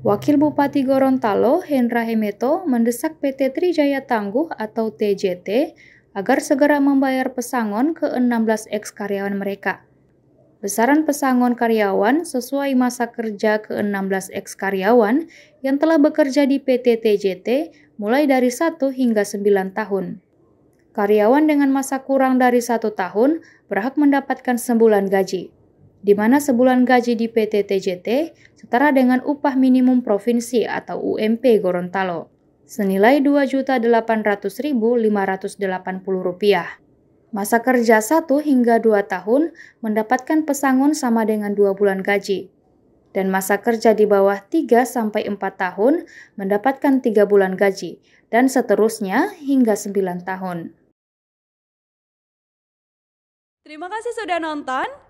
Wakil Bupati Gorontalo, Hendra Hemeto, mendesak PT Trijaya Tangguh atau TJT agar segera membayar pesangon ke-16 ex karyawan mereka. Besaran pesangon karyawan sesuai masa kerja ke-16 ex karyawan yang telah bekerja di PT TJT mulai dari 1 hingga 9 tahun. Karyawan dengan masa kurang dari satu tahun berhak mendapatkan sembulan gaji di mana sebulan gaji di PT TJT setara dengan upah minimum provinsi atau UMP Gorontalo, senilai Rp2.800.580. Masa kerja 1 hingga 2 tahun mendapatkan pesangon sama dengan 2 bulan gaji. Dan masa kerja di bawah 3 sampai 4 tahun mendapatkan 3 bulan gaji dan seterusnya hingga 9 tahun. Terima kasih sudah nonton.